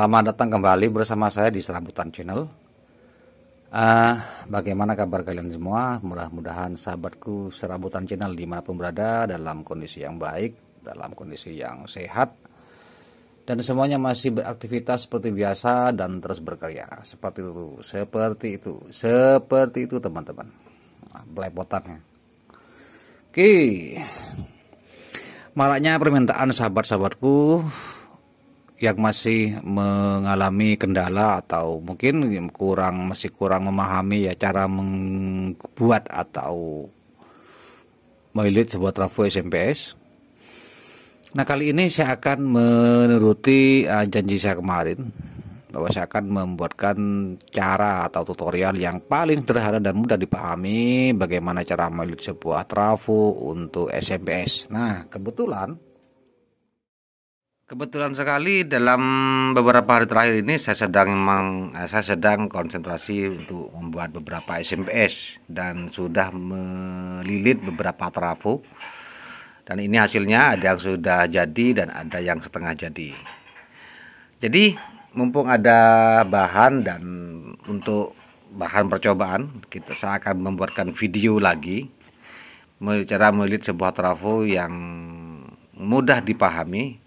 Selamat datang kembali bersama saya di Serabutan Channel. Uh, bagaimana kabar kalian semua? Mudah-mudahan sahabatku Serabutan Channel dimanapun berada dalam kondisi yang baik, dalam kondisi yang sehat, dan semuanya masih beraktivitas seperti biasa dan terus berkarya. Seperti itu, seperti itu, seperti itu teman-teman. Nah, belepotannya. Oke, okay. Malaknya permintaan sahabat-sahabatku yang masih mengalami kendala atau mungkin kurang masih kurang memahami ya cara membuat atau melihat sebuah trafo SMPS. Nah kali ini saya akan menuruti uh, janji saya kemarin bahwa saya akan membuatkan cara atau tutorial yang paling sederhana dan mudah dipahami bagaimana cara melihat sebuah trafo untuk SMPS. Nah kebetulan Kebetulan sekali dalam beberapa hari terakhir ini saya sedang memang eh, saya sedang konsentrasi untuk membuat beberapa SMS dan sudah melilit beberapa trafo. Dan ini hasilnya ada yang sudah jadi dan ada yang setengah jadi. Jadi mumpung ada bahan dan untuk bahan percobaan kita saya akan membuatkan video lagi cara melilit sebuah trafo yang mudah dipahami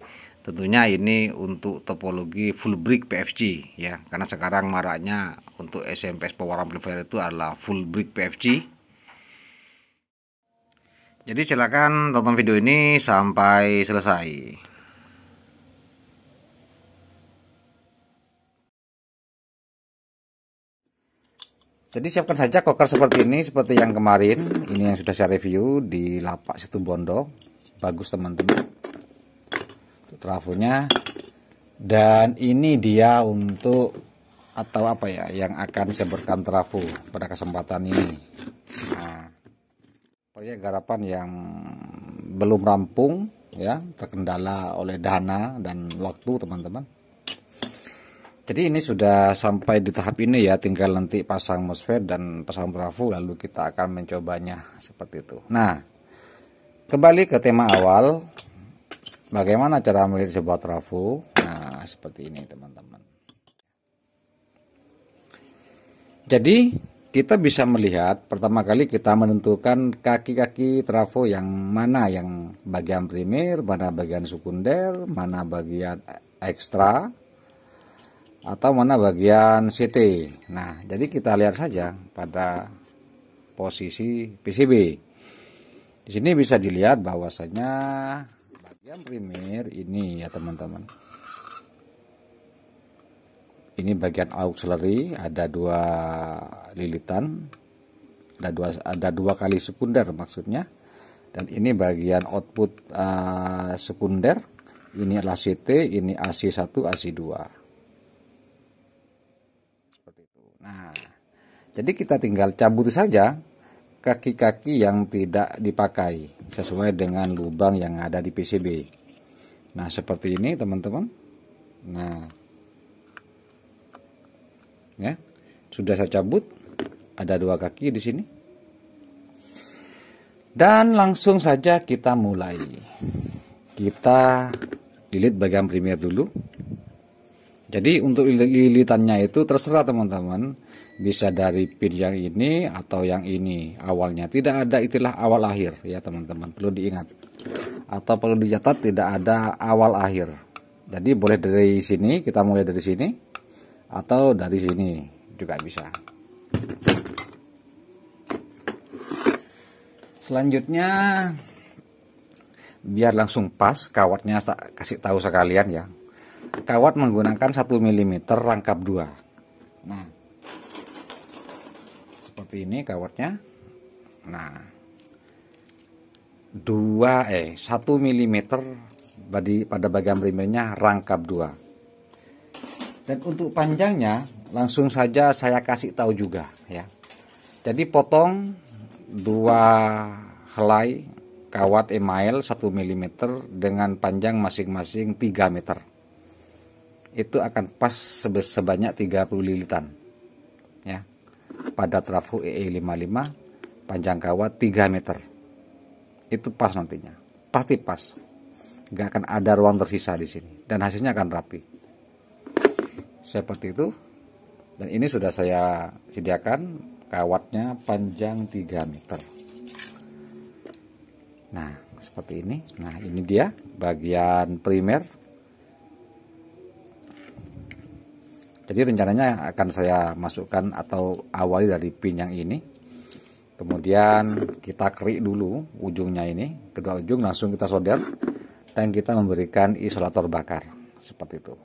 Tentunya ini untuk topologi full brick PFG ya, karena sekarang maraknya untuk SMPS power amplifier itu adalah full brick PFG. Jadi silakan tonton video ini sampai selesai. Jadi siapkan saja koker seperti ini, seperti yang kemarin. Ini yang sudah saya review di lapak situ Bondo. Bagus teman-teman trafonya dan ini dia untuk atau apa ya yang akan saya berikan trafo pada kesempatan ini nah, proyek garapan yang belum rampung ya terkendala oleh dana dan waktu teman-teman jadi ini sudah sampai di tahap ini ya, tinggal nanti pasang MOSFET dan pasang trafo lalu kita akan mencobanya seperti itu. Nah, kembali ke tema awal, Bagaimana cara melihat sebuah trafo? Nah, seperti ini teman-teman. Jadi, kita bisa melihat pertama kali kita menentukan kaki-kaki trafo yang mana yang bagian primer, mana bagian sekunder, mana bagian ekstra, atau mana bagian CT. Nah, jadi kita lihat saja pada posisi PCB. Di sini bisa dilihat bahwasanya yang primer ini ya teman-teman. Ini bagian auxiliary ada dua lilitan, ada dua ada dua kali sekunder maksudnya. Dan ini bagian output uh, sekunder. Ini adalah CT, ini AC1, AC2. Seperti itu. Nah, jadi kita tinggal cabut saja kaki-kaki yang tidak dipakai sesuai dengan lubang yang ada di PCB nah seperti ini teman-teman nah ya sudah saya cabut ada dua kaki di sini dan langsung saja kita mulai kita lilit bagian primer dulu jadi untuk lilitannya itu terserah teman-teman bisa dari pin yang ini atau yang ini awalnya tidak ada istilah awal akhir ya teman-teman perlu diingat atau perlu dicatat tidak ada awal akhir jadi boleh dari sini kita mulai dari sini atau dari sini juga bisa selanjutnya biar langsung pas kawatnya kasih tahu sekalian ya kawat menggunakan 1 mm rangkap 2 nah seperti ini kawatnya nah 2 eh 1 mm pada pada bagian primernya rangkap 2 dan untuk panjangnya langsung saja saya kasih tahu juga ya jadi potong dua helai kawat email 1 mm dengan panjang masing-masing 3 meter itu akan pas sebanyak 30 lilitan ya pada trafo EE55 panjang kawat 3 meter itu pas nantinya pasti pas nggak akan ada ruang tersisa di sini dan hasilnya akan rapi seperti itu dan ini sudah saya sediakan kawatnya panjang 3 meter nah seperti ini nah ini dia bagian primer Jadi rencananya akan saya masukkan atau awali dari pin yang ini. Kemudian kita kerik dulu ujungnya ini, kedua ujung langsung kita solder dan kita memberikan isolator bakar seperti itu.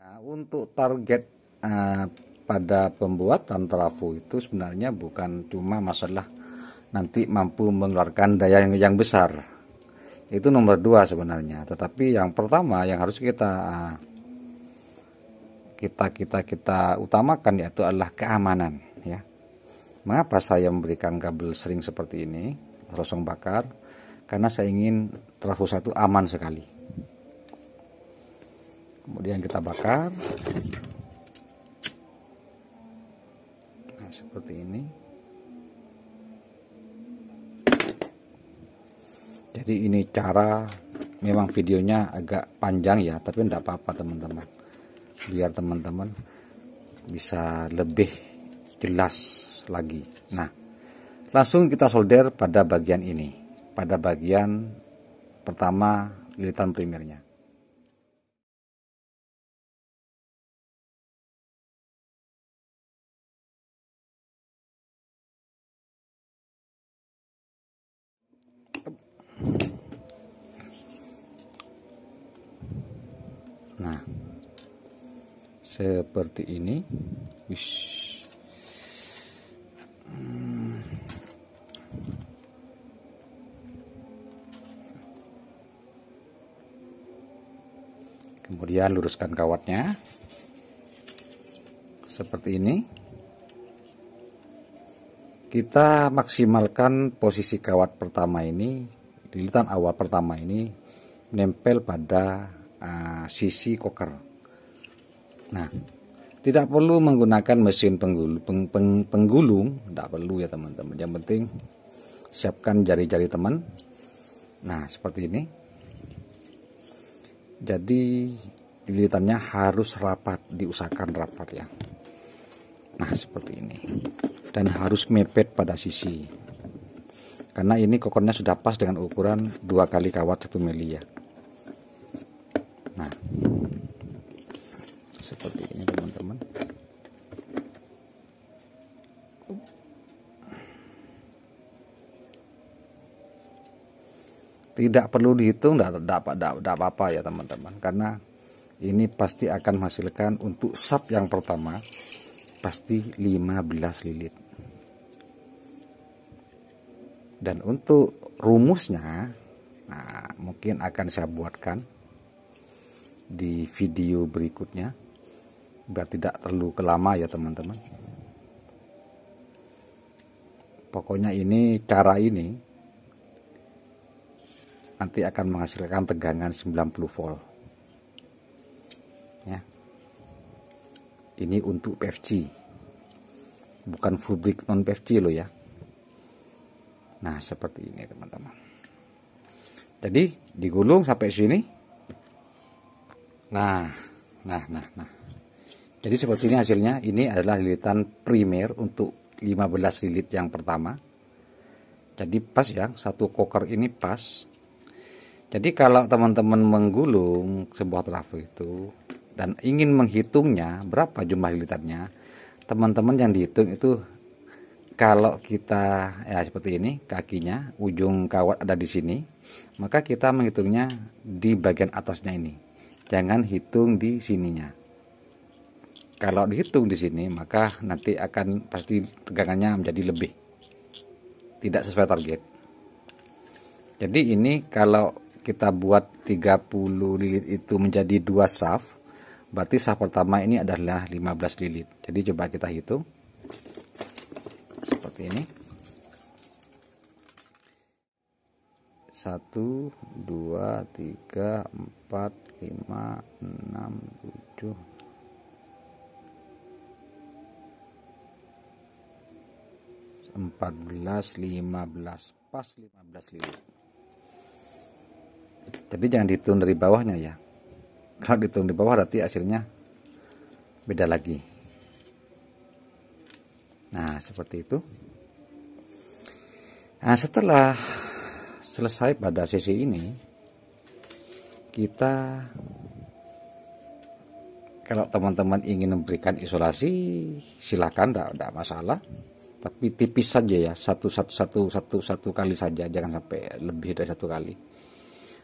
Nah, untuk target uh, pada pembuatan trafo itu sebenarnya bukan cuma masalah nanti mampu mengeluarkan daya yang, yang besar itu nomor dua sebenarnya tetapi yang pertama yang harus kita ah, kita kita kita utamakan yaitu adalah keamanan ya mengapa saya memberikan kabel sering seperti ini rosong bakar karena saya ingin trafo satu aman sekali kemudian kita bakar seperti ini jadi ini cara memang videonya agak panjang ya tapi tidak apa-apa teman-teman biar teman-teman bisa lebih jelas lagi nah langsung kita solder pada bagian ini pada bagian pertama lilitan primernya seperti ini Wish. kemudian luruskan kawatnya seperti ini kita maksimalkan posisi kawat pertama ini lilitan awal pertama ini nempel pada uh, sisi koker Nah, tidak perlu menggunakan mesin penggulung, peng, peng, penggulung, tidak perlu ya teman-teman. Yang penting siapkan jari-jari teman. Nah, seperti ini. Jadi lilitannya harus rapat, diusahakan rapat ya. Nah, seperti ini. Dan harus mepet pada sisi. Karena ini kokornya sudah pas dengan ukuran dua kali kawat satu mili ya. Nah, seperti ini teman-teman tidak perlu dihitung tidak apa-apa ya teman-teman karena ini pasti akan menghasilkan untuk sub yang pertama pasti 15 lilit dan untuk rumusnya nah, mungkin akan saya buatkan di video berikutnya biar tidak terlalu kelama ya teman-teman pokoknya ini cara ini nanti akan menghasilkan tegangan 90 volt ya ini untuk PFC bukan full brick non PFC lo ya nah seperti ini teman-teman jadi digulung sampai sini nah nah nah nah jadi seperti ini hasilnya. Ini adalah lilitan primer untuk 15 lilit yang pertama. Jadi pas ya, satu koker ini pas. Jadi kalau teman-teman menggulung sebuah trafo itu dan ingin menghitungnya berapa jumlah lilitannya, teman-teman yang dihitung itu kalau kita ya seperti ini kakinya ujung kawat ada di sini, maka kita menghitungnya di bagian atasnya ini. Jangan hitung di sininya kalau dihitung di sini maka nanti akan pasti tegangannya menjadi lebih tidak sesuai target jadi ini kalau kita buat 30 lilit itu menjadi dua saf berarti saf pertama ini adalah 15 lilit jadi coba kita hitung seperti ini 1 2 3 4 5 6 7 14 15 pas 15 lima jadi jangan dihitung dari bawahnya ya kalau dihitung di bawah berarti hasilnya beda lagi nah seperti itu nah setelah selesai pada sesi ini kita kalau teman-teman ingin memberikan isolasi silakan tidak masalah tapi tipis saja ya satu satu satu satu satu kali saja jangan sampai lebih dari satu kali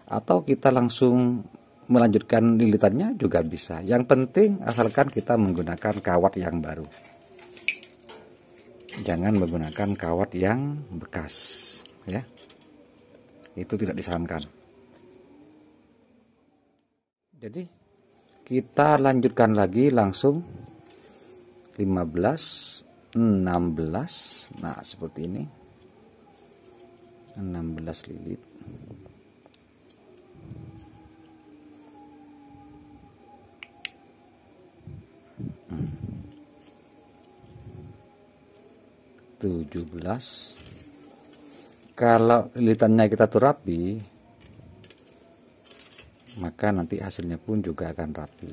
atau kita langsung melanjutkan lilitannya juga bisa yang penting asalkan kita menggunakan kawat yang baru jangan menggunakan kawat yang bekas ya itu tidak disarankan jadi kita lanjutkan lagi langsung 15 16 nah seperti ini 16 lilit tujuh belas kalau lilitannya kita tuh rapi maka nanti hasilnya pun juga akan rapi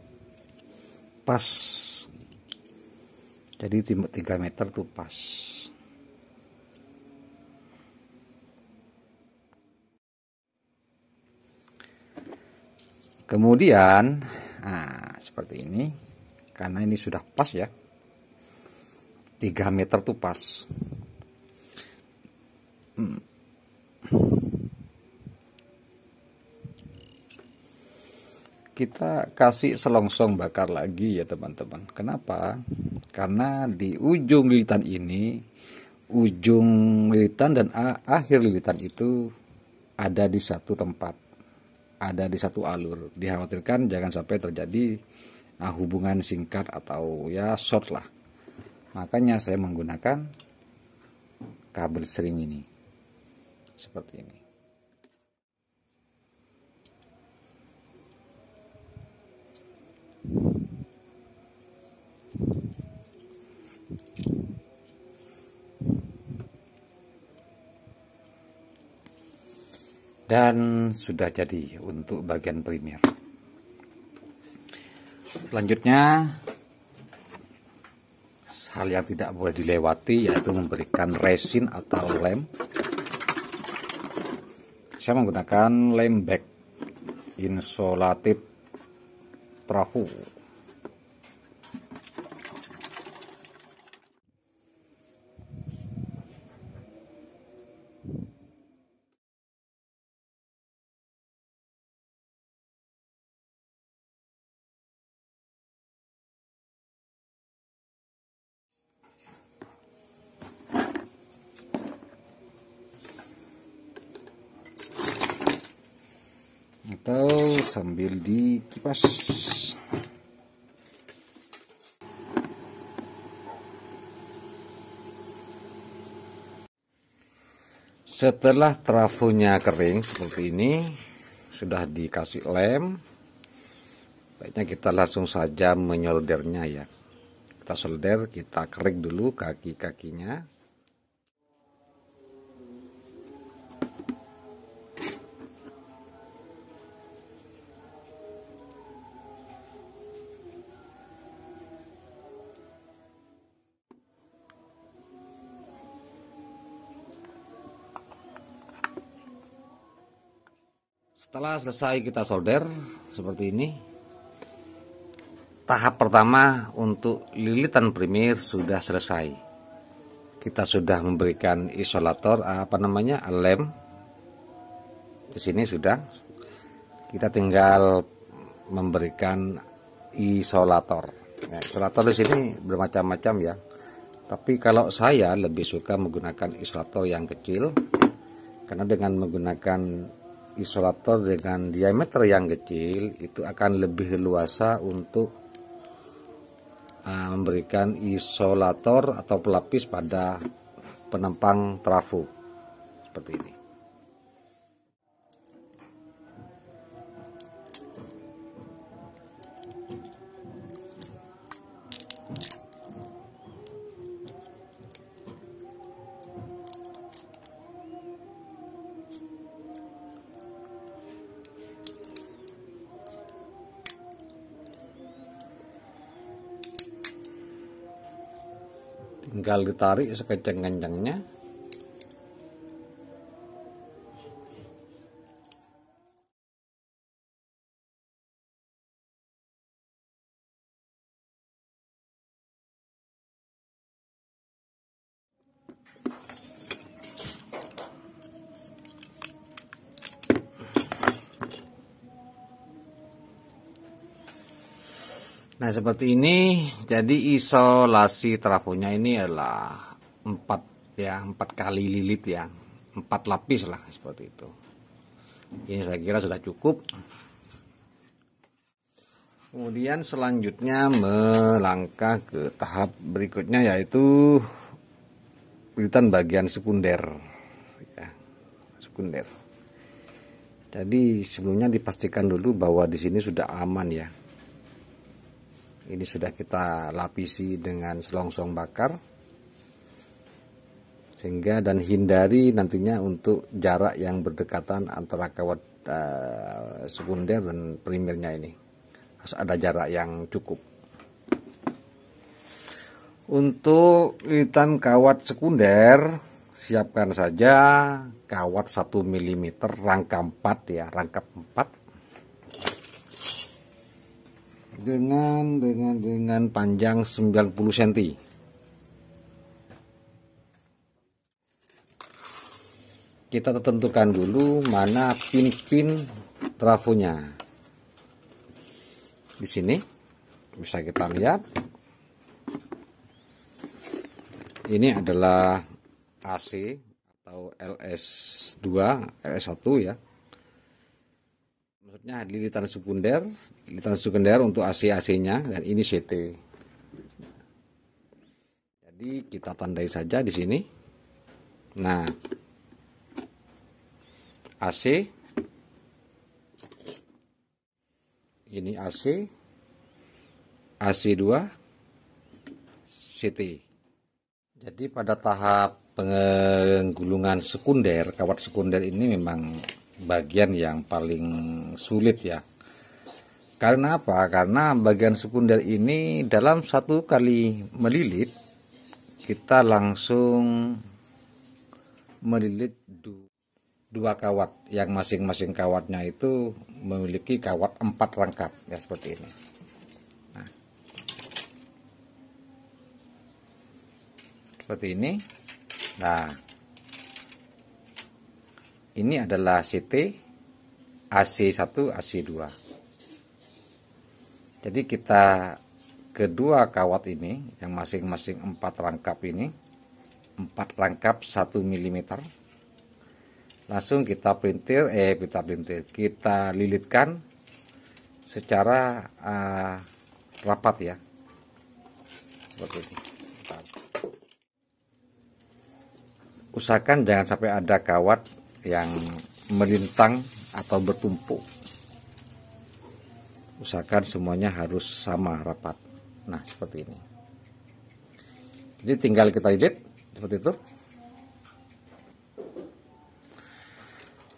pas jadi 3 meter tuh pas kemudian nah, seperti ini karena ini sudah pas ya 3 meter tuh pas hmm. kita kasih selongsong bakar lagi ya teman-teman. Kenapa? Karena di ujung lilitan ini, ujung lilitan dan akhir lilitan itu ada di satu tempat, ada di satu alur. Dikhawatirkan jangan sampai terjadi nah, hubungan singkat atau ya short lah. Makanya saya menggunakan kabel sering ini. Seperti ini. dan sudah jadi untuk bagian primer selanjutnya hal yang tidak boleh dilewati yaitu memberikan resin atau lem saya menggunakan lem back insulatif perahu setelah trafonya kering seperti ini sudah dikasih lem baiknya kita langsung saja menyoldernya ya kita solder kita kering dulu kaki-kakinya setelah selesai kita solder seperti ini tahap pertama untuk lilitan primer sudah selesai kita sudah memberikan isolator apa namanya lem di sini sudah kita tinggal memberikan isolator nah, isolator di sini bermacam-macam ya tapi kalau saya lebih suka menggunakan isolator yang kecil karena dengan menggunakan isolator dengan diameter yang kecil itu akan lebih leluasa untuk ah, memberikan isolator atau pelapis pada penempang trafo seperti ini tinggal ditarik sekencang-kencangnya seperti ini jadi isolasi trafonya ini adalah empat ya empat kali lilit ya empat lapis lah seperti itu ini saya kira sudah cukup kemudian selanjutnya melangkah ke tahap berikutnya yaitu lilitan bagian sekunder ya, sekunder jadi sebelumnya dipastikan dulu bahwa di sini sudah aman ya ini sudah kita lapisi dengan selongsong bakar sehingga dan hindari nantinya untuk jarak yang berdekatan antara kawat uh, sekunder dan primernya ini harus ada jarak yang cukup untuk lilitan kawat sekunder siapkan saja kawat 1 mm rangka 4 ya rangkap 4 dengan dengan dengan panjang 90 cm. Kita tentukan dulu mana pin-pin trafonya. Di sini bisa kita lihat. Ini adalah AC atau LS2, LS1 ya. Berikutnya lilitan sekunder, lilitan sekunder untuk AC-AC-nya dan ini CT. Jadi kita tandai saja di sini. Nah, AC ini AC AC2 CT. Jadi pada tahap penggulungan sekunder, kawat sekunder ini memang bagian yang paling sulit ya karena apa karena bagian sekunder ini dalam satu kali melilit kita langsung melilit dua kawat yang masing-masing kawatnya itu memiliki kawat empat lengkap ya seperti ini nah. seperti ini nah ini adalah CT AC1 AC2 jadi kita kedua kawat ini yang masing-masing 4 rangkap ini empat rangkap 1 mm langsung kita printir eh kita printir kita lilitkan secara uh, rapat ya seperti ini usahakan jangan sampai ada kawat yang merintang atau bertumpuk. Usahakan semuanya harus sama rapat. Nah, seperti ini. Jadi tinggal kita edit seperti itu.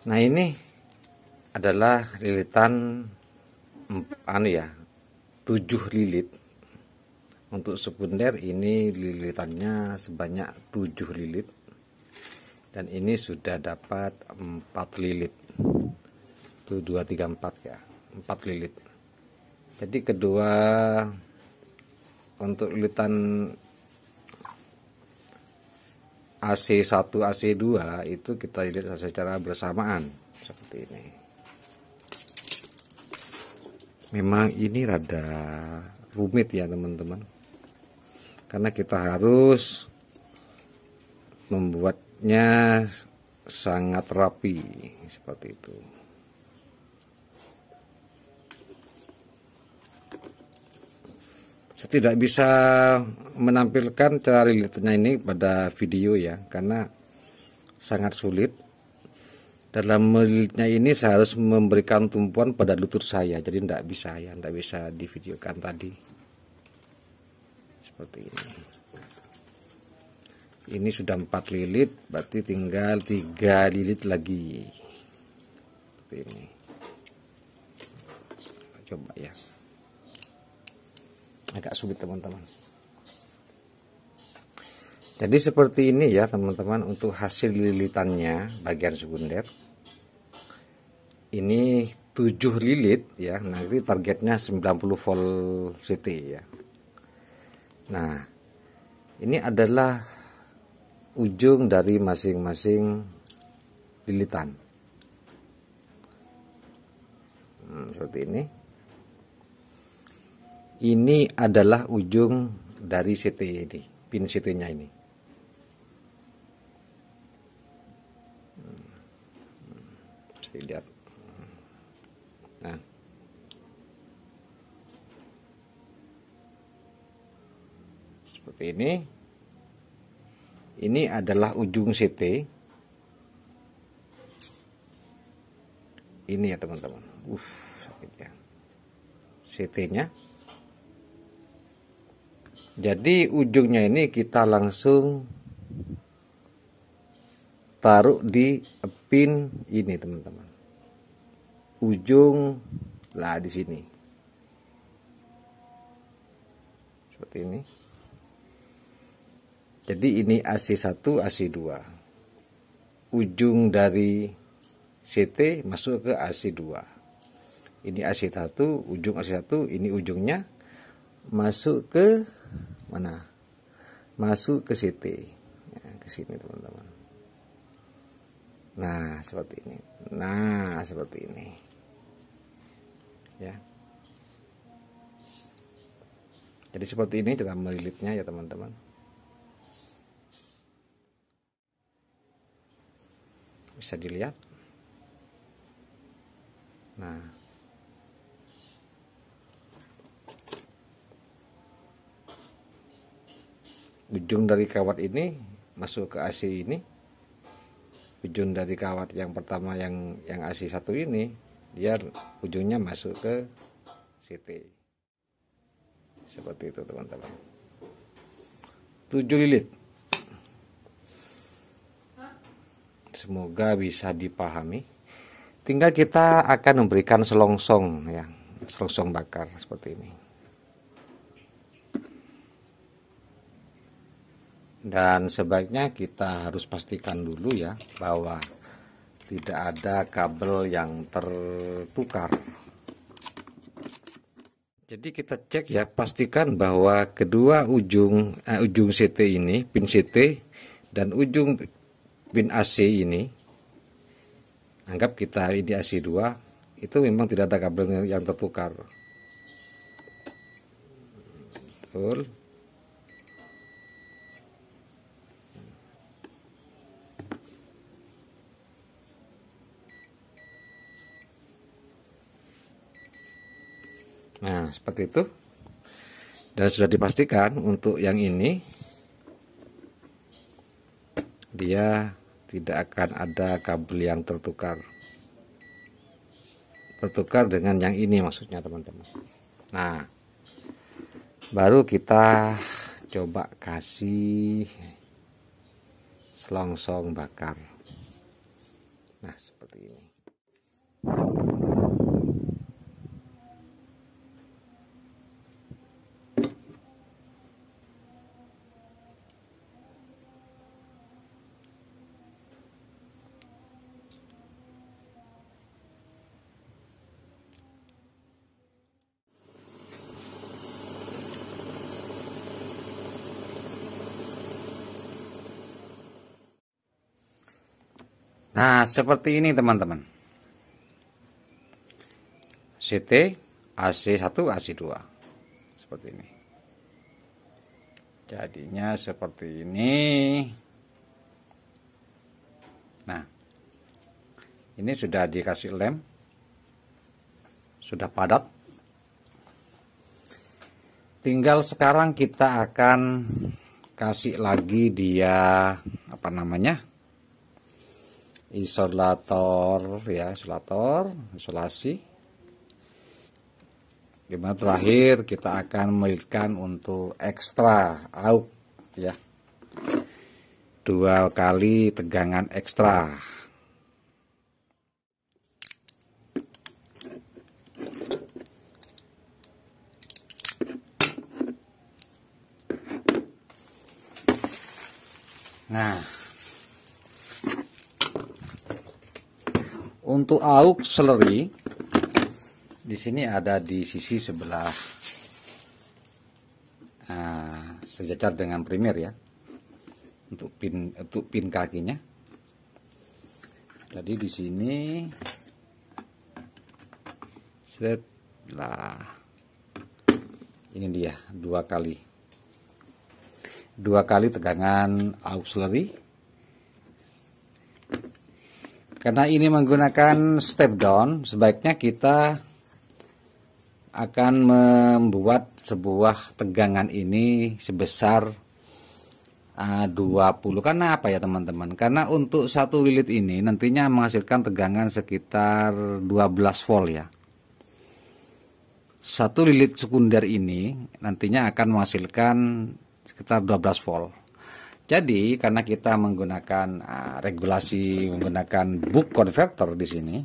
Nah, ini adalah lilitan anu ya, 7 lilit. Untuk sekunder ini lilitannya sebanyak tujuh lilit dan ini sudah dapat 4 lilit itu 2 3 4 ya 4 lilit jadi kedua untuk lilitan AC1 AC2 itu kita lilit secara bersamaan seperti ini memang ini rada rumit ya teman-teman karena kita harus membuat bentuknya sangat rapi seperti itu saya tidak bisa menampilkan cara lilitnya ini pada video ya karena sangat sulit dalam melilitnya ini saya harus memberikan tumpuan pada lutut saya jadi tidak bisa ya tidak bisa divideokan tadi seperti ini ini sudah 4 lilit berarti tinggal 3 lilit lagi seperti ini coba ya agak sulit teman-teman jadi seperti ini ya teman-teman untuk hasil lilitannya bagian sekunder ini 7 lilit ya nanti targetnya 90 volt CT ya Nah ini adalah ujung dari masing-masing lilitan hmm, seperti ini ini adalah ujung dari CT ini pin CT nya ini hmm, Mesti lihat nah seperti ini ini adalah ujung CT ini ya teman-teman uh sakitnya. Ya. CT nya jadi ujungnya ini kita langsung taruh di pin ini teman-teman ujung lah di sini seperti ini jadi ini AC1, AC2. Ujung dari CT masuk ke AC2. Ini AC1, ujung AC1, ini ujungnya masuk ke mana? Masuk ke CT. Ya, ke sini teman-teman. Nah, seperti ini. Nah, seperti ini. Ya. Jadi seperti ini cara melilitnya ya teman-teman. bisa dilihat nah ujung dari kawat ini masuk ke AC ini ujung dari kawat yang pertama yang yang asi satu ini dia ujungnya masuk ke CT seperti itu teman-teman 7 lilit Semoga bisa dipahami. Tinggal kita akan memberikan selongsong ya, selongsong bakar seperti ini. Dan sebaiknya kita harus pastikan dulu ya bahwa tidak ada kabel yang tertukar. Jadi kita cek ya, pastikan bahwa kedua ujung eh, ujung CT ini, pin CT dan ujung pin AC ini anggap kita ini AC 2 itu memang tidak ada kabel yang tertukar betul Nah, seperti itu. Dan sudah dipastikan untuk yang ini dia tidak akan ada kabel yang tertukar tertukar dengan yang ini maksudnya teman-teman nah baru kita coba kasih selongsong bakar nah seperti ini Nah, seperti ini teman-teman. CT AC1 AC2. Seperti ini. Jadinya seperti ini. Nah, ini sudah dikasih lem. Sudah padat. Tinggal sekarang kita akan kasih lagi dia apa namanya? isolator ya isolator isolasi gimana terakhir kita akan melitkan untuk ekstra out ya dua kali tegangan ekstra nah Untuk seleri di sini ada di sisi sebelah uh, sejajar dengan primer ya untuk pin untuk pin kakinya. Jadi di sini set lah ini dia dua kali dua kali tegangan auxiliary karena ini menggunakan step down, sebaiknya kita akan membuat sebuah tegangan ini sebesar ah, uh, 20. Karena apa ya teman-teman? Karena untuk satu lilit ini nantinya menghasilkan tegangan sekitar 12 volt ya. Satu lilit sekunder ini nantinya akan menghasilkan sekitar 12 volt. Jadi karena kita menggunakan uh, regulasi menggunakan book converter di sini,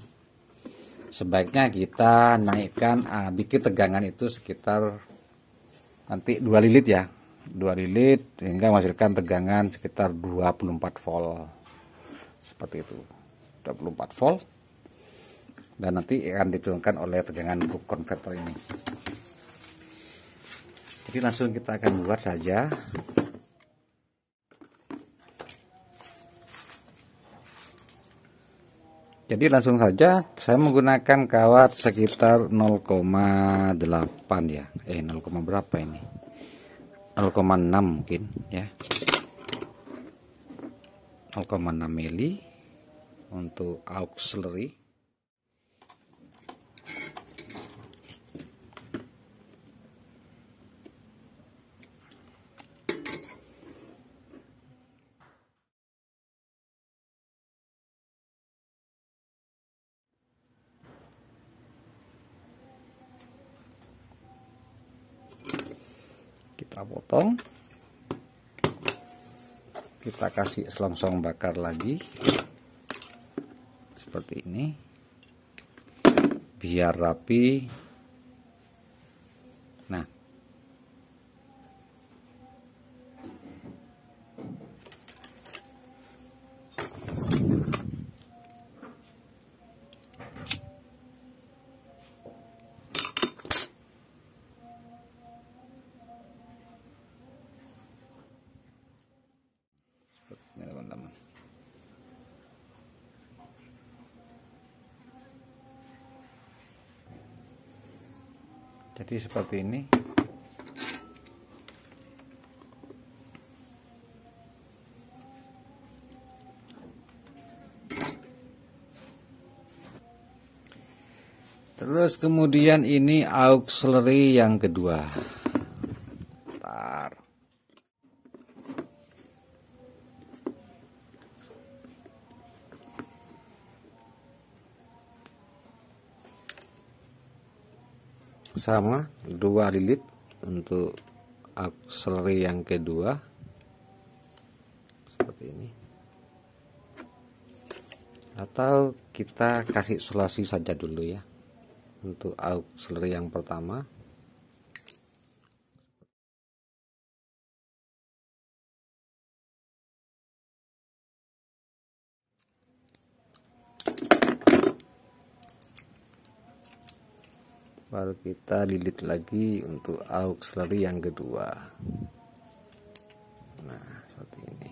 sebaiknya kita naikkan uh, bikin tegangan itu sekitar nanti 2 lilit ya. 2 lilit hingga menghasilkan tegangan sekitar 24 volt. Seperti itu. 24 volt. Dan nanti akan diturunkan oleh tegangan book converter ini. Jadi langsung kita akan buat saja Jadi langsung saja saya menggunakan kawat sekitar 0,8 ya. Eh 0, berapa ini? 0,6 mungkin ya. 0,6 mili untuk auxiliary kita potong kita kasih selongsong bakar lagi seperti ini biar rapi jadi seperti ini terus kemudian ini auxiliary yang kedua sama dua lilit untuk akseleri yang kedua seperti ini atau kita kasih isolasi saja dulu ya untuk akseleri yang pertama lalu kita lilit lagi untuk aux selalu yang kedua nah seperti ini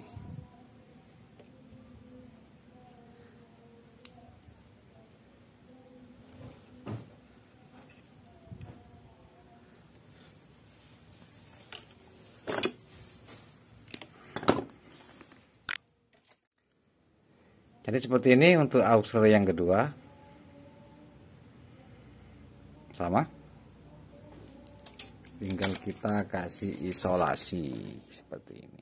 Jadi seperti ini untuk auxiliary yang kedua pertama tinggal kita kasih isolasi seperti ini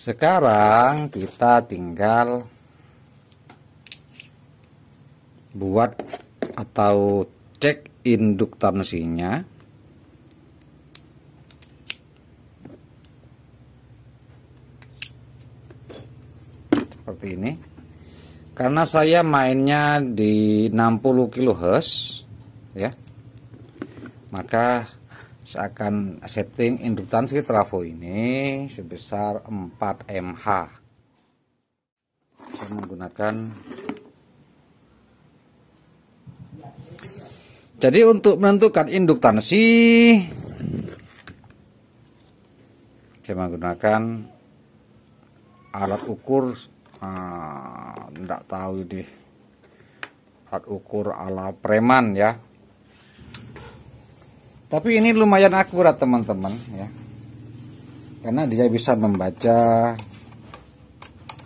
sekarang kita tinggal buat atau cek induktansinya seperti ini karena saya mainnya di 60 kHz ya maka saya akan setting induktansi trafo ini sebesar 4 mH saya menggunakan jadi untuk menentukan induktansi saya menggunakan alat ukur tidak ah, tidak tahu deh alat ukur ala preman ya tapi ini lumayan akurat teman-teman ya karena dia bisa membaca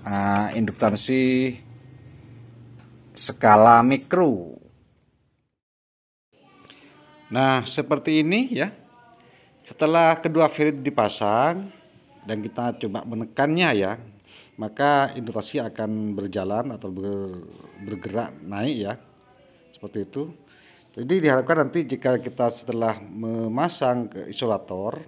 uh, induktansi skala mikro nah seperti ini ya setelah kedua ferit dipasang dan kita coba menekannya ya maka induktansi akan berjalan atau bergerak naik ya seperti itu jadi diharapkan nanti jika kita setelah memasang ke isolator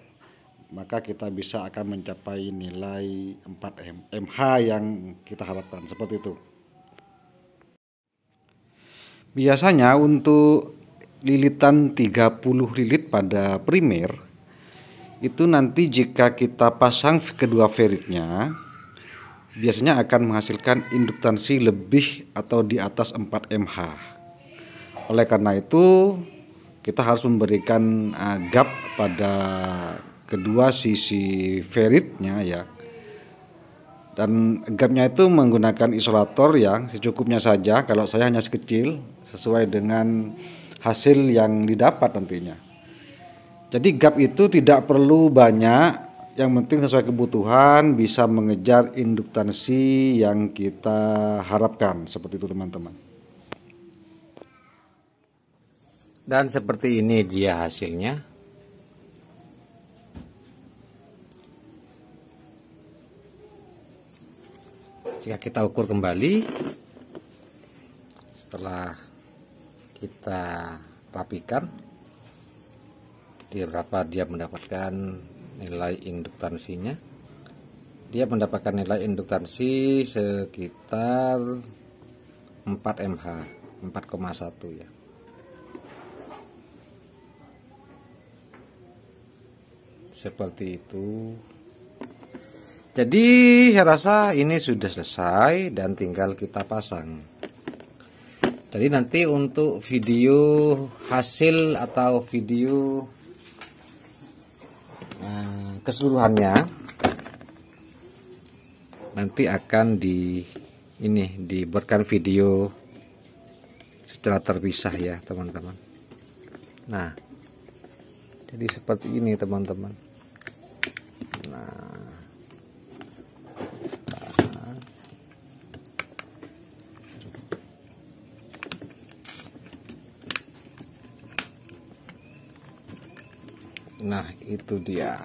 maka kita bisa akan mencapai nilai 4 MH yang kita harapkan seperti itu. Biasanya untuk lilitan 30 lilit pada primer itu nanti jika kita pasang kedua feritnya biasanya akan menghasilkan induktansi lebih atau di atas 4 MH. Oleh karena itu, kita harus memberikan uh, gap pada kedua sisi feritnya ya. Dan gapnya itu menggunakan isolator yang secukupnya saja. Kalau saya hanya sekecil sesuai dengan hasil yang didapat nantinya. Jadi gap itu tidak perlu banyak, yang penting sesuai kebutuhan bisa mengejar induktansi yang kita harapkan seperti itu teman-teman. Dan seperti ini dia hasilnya. Jika kita ukur kembali setelah kita rapikan di berapa dia mendapatkan nilai induktansinya dia mendapatkan nilai induktansi sekitar 4 mH 4,1 ya seperti itu jadi saya rasa ini sudah selesai dan tinggal kita pasang jadi nanti untuk video hasil atau video eh, keseluruhannya nanti akan di ini diberikan video secara terpisah ya teman-teman nah jadi seperti ini teman-teman Nah. Nah, itu dia.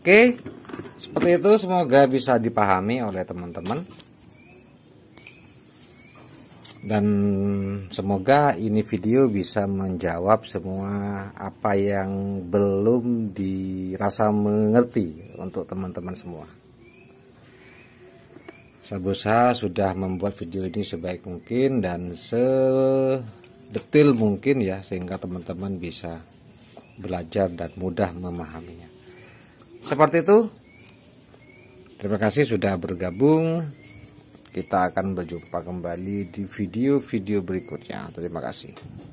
Oke, seperti itu semoga bisa dipahami oleh teman-teman dan semoga ini video bisa menjawab semua apa yang belum dirasa mengerti untuk teman-teman semua saya sudah membuat video ini sebaik mungkin dan sedetil mungkin ya sehingga teman-teman bisa belajar dan mudah memahaminya seperti itu terima kasih sudah bergabung kita akan berjumpa kembali di video-video berikutnya terima kasih